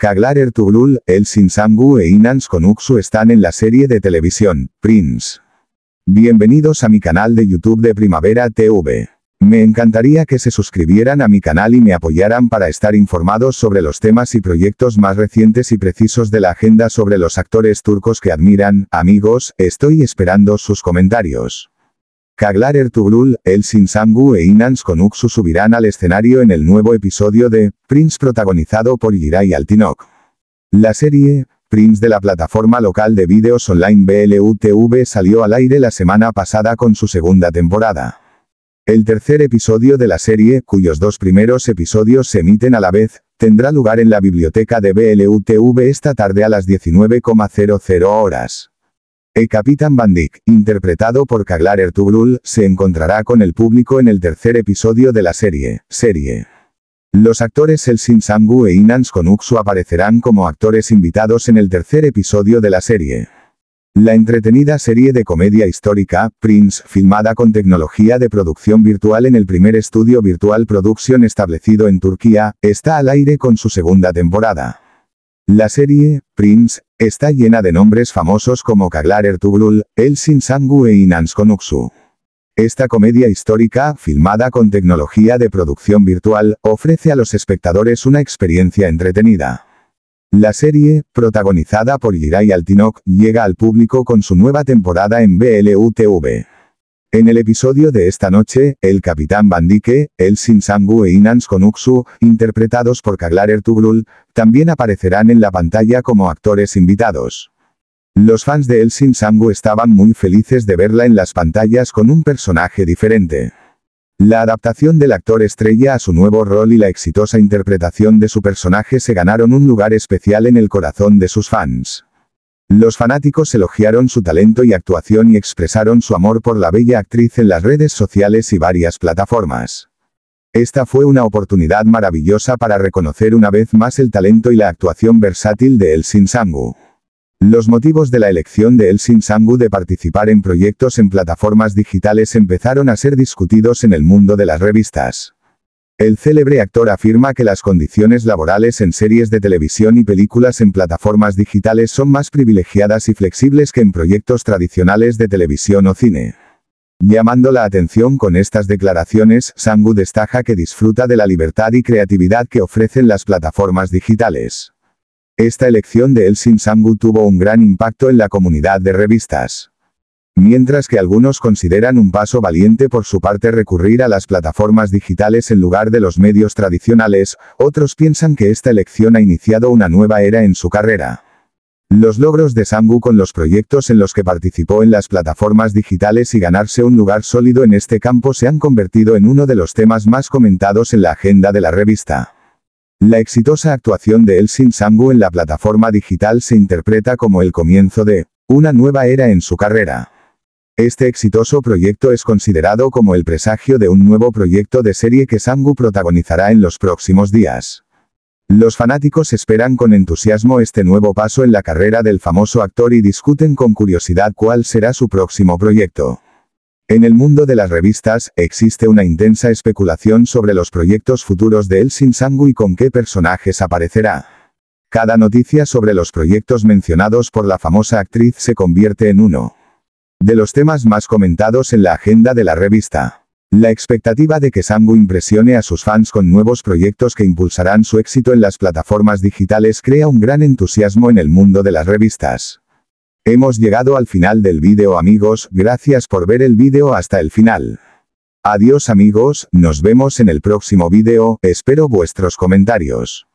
Kaglar Ertugrul, Elsin Samgu e Inans Konuksu están en la serie de televisión, Prince. Bienvenidos a mi canal de YouTube de Primavera TV. Me encantaría que se suscribieran a mi canal y me apoyaran para estar informados sobre los temas y proyectos más recientes y precisos de la agenda sobre los actores turcos que admiran, amigos, estoy esperando sus comentarios. Kaglar Ertugrul, Elsin Sangu e Inans Konuksu subirán al escenario en el nuevo episodio de Prince protagonizado por Yirai Altinok. La serie, Prince de la plataforma local de videos online BLUTV salió al aire la semana pasada con su segunda temporada. El tercer episodio de la serie, cuyos dos primeros episodios se emiten a la vez, tendrá lugar en la biblioteca de BLUTV esta tarde a las 19,00 horas. El Capitán Bandik, interpretado por Kaglar Ertugrul, se encontrará con el público en el tercer episodio de la serie. Serie. Los actores Elsin Sangu e Inans Konuksu aparecerán como actores invitados en el tercer episodio de la serie. La entretenida serie de comedia histórica, Prince, filmada con tecnología de producción virtual en el primer estudio Virtual Production establecido en Turquía, está al aire con su segunda temporada. La serie, Prince, está llena de nombres famosos como Kaglar Ertugrul, Elsin Sangu e Inans Konuksu. Esta comedia histórica, filmada con tecnología de producción virtual, ofrece a los espectadores una experiencia entretenida. La serie, protagonizada por Jirai Altinok, llega al público con su nueva temporada en BLUTV. En el episodio de esta noche, el Capitán Bandique, el Sangu e Inans Konuksu, interpretados por Kaglar Ertugrul, también aparecerán en la pantalla como actores invitados. Los fans de El Sangu estaban muy felices de verla en las pantallas con un personaje diferente. La adaptación del actor estrella a su nuevo rol y la exitosa interpretación de su personaje se ganaron un lugar especial en el corazón de sus fans. Los fanáticos elogiaron su talento y actuación y expresaron su amor por la bella actriz en las redes sociales y varias plataformas. Esta fue una oportunidad maravillosa para reconocer una vez más el talento y la actuación versátil de Sin Sangu. Los motivos de la elección de Sin Sangu de participar en proyectos en plataformas digitales empezaron a ser discutidos en el mundo de las revistas. El célebre actor afirma que las condiciones laborales en series de televisión y películas en plataformas digitales son más privilegiadas y flexibles que en proyectos tradicionales de televisión o cine. Llamando la atención con estas declaraciones, Sangu destaca que disfruta de la libertad y creatividad que ofrecen las plataformas digitales. Esta elección de Elsin Sangu tuvo un gran impacto en la comunidad de revistas. Mientras que algunos consideran un paso valiente por su parte recurrir a las plataformas digitales en lugar de los medios tradicionales, otros piensan que esta elección ha iniciado una nueva era en su carrera. Los logros de Sangu con los proyectos en los que participó en las plataformas digitales y ganarse un lugar sólido en este campo se han convertido en uno de los temas más comentados en la agenda de la revista. La exitosa actuación de Elsin Sangu en la plataforma digital se interpreta como el comienzo de una nueva era en su carrera. Este exitoso proyecto es considerado como el presagio de un nuevo proyecto de serie que Sangu protagonizará en los próximos días. Los fanáticos esperan con entusiasmo este nuevo paso en la carrera del famoso actor y discuten con curiosidad cuál será su próximo proyecto. En el mundo de las revistas, existe una intensa especulación sobre los proyectos futuros de Elsin Sangu y con qué personajes aparecerá. Cada noticia sobre los proyectos mencionados por la famosa actriz se convierte en uno de los temas más comentados en la agenda de la revista. La expectativa de que Sangu impresione a sus fans con nuevos proyectos que impulsarán su éxito en las plataformas digitales crea un gran entusiasmo en el mundo de las revistas. Hemos llegado al final del vídeo amigos, gracias por ver el vídeo hasta el final. Adiós amigos, nos vemos en el próximo vídeo, espero vuestros comentarios.